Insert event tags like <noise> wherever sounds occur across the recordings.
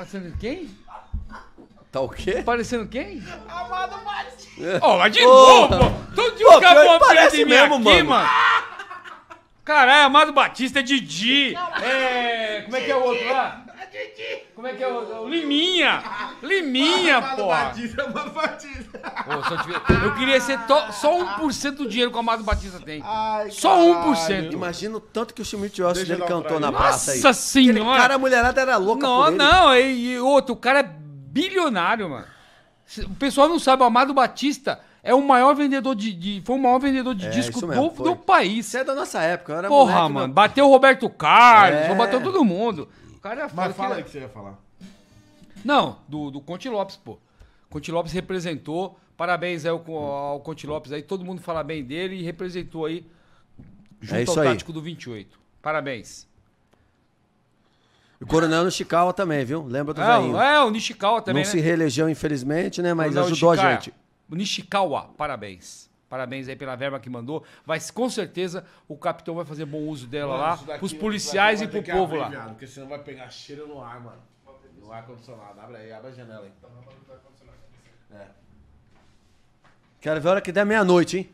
Parecendo quem? Tá o quê? Parecendo quem? Amado Batista. Ó, oh, mas de oh. novo, todo dia o cara aparece mesmo, aqui, mano. mano. Caralho, Amado Batista, é Didi. Não, é, como é que é o outro lá? Didi. Como é que é o. o Liminha! Liminha, pô! Batista, Amado Batista. Pô, se eu, tiver... eu queria ser to... só 1% do dinheiro que o Amado Batista tem. Ai, só 1%. Imagina o tanto que o Chimichurrasco dele cantou na praça aí. Nossa senhora! Aquele cara, a mulherada era louca Não, por ele. não. E, e outro, o cara é bilionário, mano. O pessoal não sabe, o Amado Batista é o maior vendedor de, de, foi o maior vendedor de é, disco mesmo, do, do, país. Isso é da nossa época, eu era Porra, moleque, mano, bateu o Roberto Carlos, é. bateu todo mundo cara é fala. Mas fala que... aí que você ia falar. Não, do, do Conte Lopes, pô. Conte Lopes representou. Parabéns aí ao, ao Conte Lopes aí. Todo mundo fala bem dele e representou aí junto é isso ao tático aí. do 28. Parabéns. O Coronel Nishikawa também, viu? Lembra do é, velhinho. É, o Nishikawa também, Não né? se reelegeu, infelizmente, né? Mas Coronel ajudou Nishikawa. a gente. Nishikawa, parabéns. Parabéns aí pela verba que mandou. Mas com certeza o capitão vai fazer bom uso dela mano, lá, Os pros policiais e pro povo lá. porque senão vai pegar cheiro no ar, mano. No ar condicionado. Abre aí, abre a janela aí. É. Quero ver a hora que der meia-noite, hein?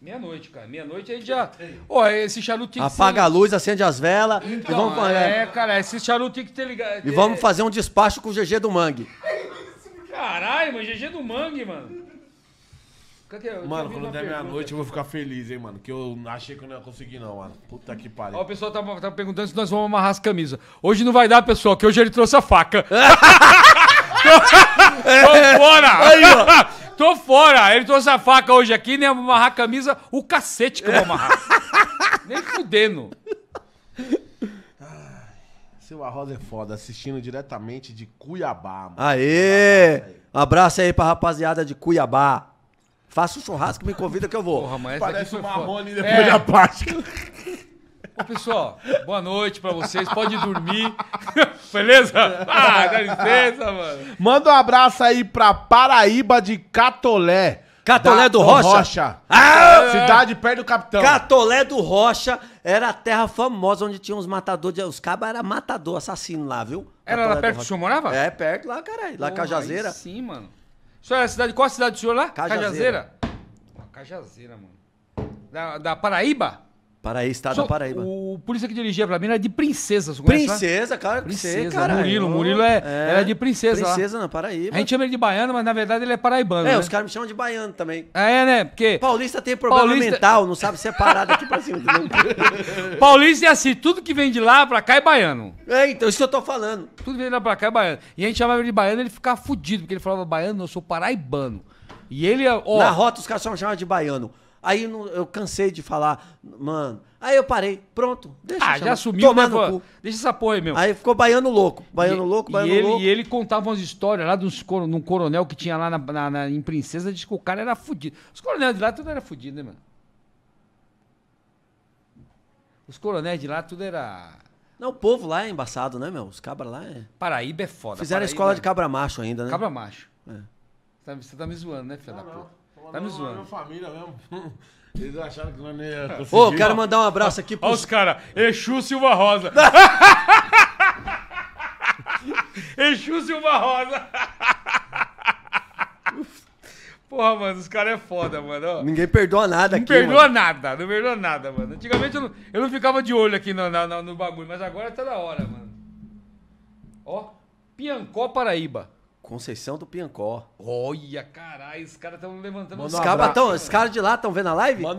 Meia-noite, cara. Meia-noite aí já. Ó, oh, esse charuto tem que Apaga ser... a luz, acende as velas. Então, e vamos... É, cara, esse charuto tem que ter ligado. E vamos é- fazer um despacho com o GG do Mangue. Caralho, mano, GG do Mangue, mano. Cadê? Eu mano, quando der meia-noite eu vou ficar feliz, hein, mano. Que eu achei que eu não ia conseguir, não, mano. Puta que pariu. Ó, o pessoal tá, tá perguntando se nós vamos amarrar as camisas. Hoje não vai dar, pessoal, que hoje ele trouxe a faca. <laughs> Tô fora! Aí, ó. <laughs> Tô fora! Ele trouxe a faca hoje aqui, nem amarrar a camisa, o cacete que eu vou amarrar. <laughs> nem fudendo. Seu Arroz é foda, assistindo diretamente de Cuiabá, mano. Aê! Um abraço aí pra rapaziada de Cuiabá. Faça um churrasco, me convida que eu vou. Porra, mas Parece o é Marrone depois é. da Páscoa. Ô, pessoal, boa noite pra vocês. Pode dormir. <laughs> Beleza? Ah, dá licença, mano. Manda um abraço aí pra Paraíba de Catolé. Catolé da, do Rocha? Rocha. Ah! Cidade perto do capitão. Catolé do Rocha era a terra famosa onde tinha os matadores. Os cabas era matador, assassino lá, viu? Era Catolé lá perto que o senhor morava? É, perto lá, caralho. Lá Porra, Cajazeira. Sim, mano senhor é a cidade, qual a cidade do senhor lá? Cajazeira. Cajazeira, Cajazeira mano. Da, da Paraíba? Paraíba, estado da Paraíba. O polícia que dirigia pra mim era de princesa, você Princesa, cara claro que princesa, cara. Murilo, Murilo é, é era de princesa Princesa lá. na Paraíba. A gente chama ele de baiano, mas na verdade ele é paraibano, É, né? os caras me chamam de baiano também. É, né? Porque... Paulista tem problema Paulista... mental, não sabe separar daqui pra cima. <laughs> Paulista é assim, tudo que vem de lá pra cá é baiano. É, então, isso que eu tô falando. Tudo que vem de lá pra cá é baiano. E a gente chamava ele de baiano, ele ficava fudido, porque ele falava baiano, eu sou paraibano. E ele, é, ó. Na rota os caras só me chamavam de baiano. Aí eu cansei de falar, mano. Aí eu parei, pronto. Deixa ah, já assumiu, né, pô, Deixa essa porra aí, meu. Aí ficou baiano louco, baiano e, louco, baiano e ele, louco. E ele contava umas histórias lá de um coronel que tinha lá na, na, na, em Princesa, disse que o cara era fudido. Os coronéis de lá tudo era fudido, né, mano? Os coronéis de lá tudo era. Não, o povo lá é embaçado, né, meu? Os cabras lá é. Paraíba é foda. Fizeram Paraíba a escola é... de cabra macho ainda, né? Cabra macho. É. Tá, você tá me zoando, né, filha da puta? Tá me zoando. Minha família mesmo. <laughs> Eles acharam que não ia conseguir. Ô, quero mandar um abraço aqui pros... Olha os caras. Exu Silva Rosa. <laughs> Exu Silva Rosa. <laughs> Porra, mano, os caras é foda, mano. Ó. Ninguém perdoa nada aqui. Não perdoa mano. nada, não perdoa nada, mano. Antigamente eu não, eu não ficava de olho aqui no, no, no, bagulho, mas agora tá da hora, mano. Ó, Piancó, Paraíba. Conceição do Piancó. Olha, caralho, os caras estão levantando Manda os um tão, Os caras de lá estão vendo a live? Não,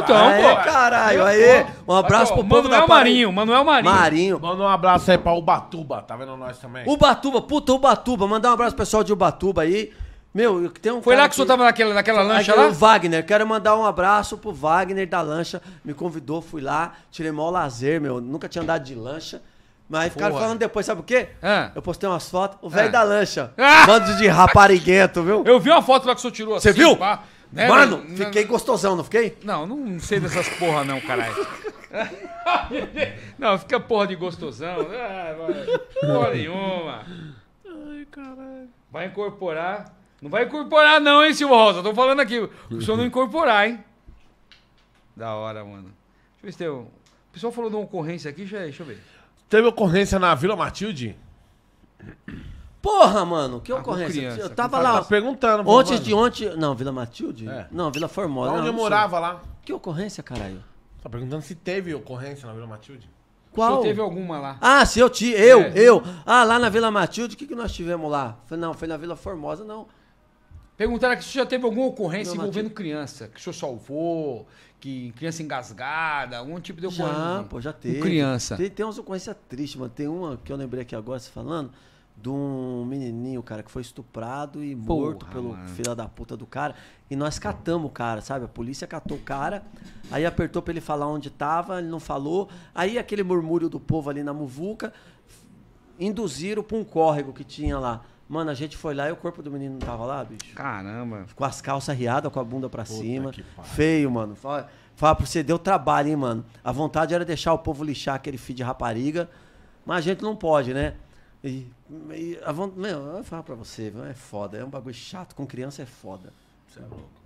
estão, pô. Caralho, aí. Um abraço Mas, pro Manuel povo da Marinho, Manuel Marinho. Marinho. Manda um abraço aí pra Ubatuba, tá vendo nós também? Ubatuba, puta, Ubatuba. Mandar um abraço pro pessoal de Ubatuba aí. Meu, tem um. Foi lá que o senhor tava naquela, naquela lancha lá? O Wagner, quero mandar um abraço pro Wagner da lancha. Me convidou, fui lá, tirei maior lazer, meu. Nunca tinha andado de lancha. Mas ficaram falando depois, sabe o quê? Ah. Eu postei umas fotos, o velho ah. da lancha. Ah. Bando de rapariguento, viu? Eu vi uma foto lá que o senhor tirou Você assim, viu? Pá, né? né mano, né, fiquei né. gostosão, não fiquei? Não, não sei dessas porra não, caralho. não, fica porra de gostosão. Ah, porra nenhuma. Ai, caralho. Vai incorporar. Não vai incorporar não, hein, Silvio Rosa? Tô falando aqui. O senhor não incorporar, hein? Da hora, mano. Deixa eu ver se tem... Um... O pessoal falou de uma ocorrência aqui, é, deixa eu ver. Teve ocorrência na Vila Matilde? Porra, mano, que ocorrência? criança, eu tava lá. Tá perguntando, ontem de ontem. Não, Vila Matilde? É. Não, Vila Formosa. onde não, eu não sei. morava lá. Que ocorrência, caralho? Tá perguntando se teve ocorrência na Vila Matilde? Qual? Se teve alguma lá. Ah, se eu tive Eu, É. eu. Ah, lá na Vila Matilde, o que, que nós tivemos lá? não, foi na Vila Formosa, não. Perguntaram se já teve alguma ocorrência envolvendo criança, que o senhor salvou, que criança engasgada, algum tipo de ocorrência. Já, pô, já teve. Com criança. Tem, tem umas ocorrências tristes, mano. Tem uma que eu lembrei aqui agora, se falando, de um menininho, cara, que foi estuprado e Porra, morto pelo filho da puta do cara. E nós catamos o cara, sabe? A polícia catou o cara, aí apertou pra ele falar onde tava, ele não falou. Aí aquele murmúrio do povo ali na muvuca, induziram pra um córrego que tinha lá. Mano, a gente foi lá e o corpo do menino não tava lá, bicho. Caramba. Com as calças riadas, com a bunda pra Puta cima. Feio, mano. Fala, fala pra você, deu trabalho, hein, mano. A vontade era deixar o povo lixar aquele filho de rapariga. Mas a gente não pode, né? E, e a vontade. Meu, eu vou falar pra você, é foda. É um bagulho chato. Com criança é foda. Você é louco.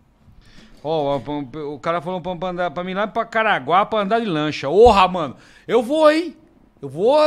Ó, oh, o cara falou pra, andar, pra mim lá pra Caraguá pra andar de lancha. Porra, mano. Eu vou, hein? Eu vou.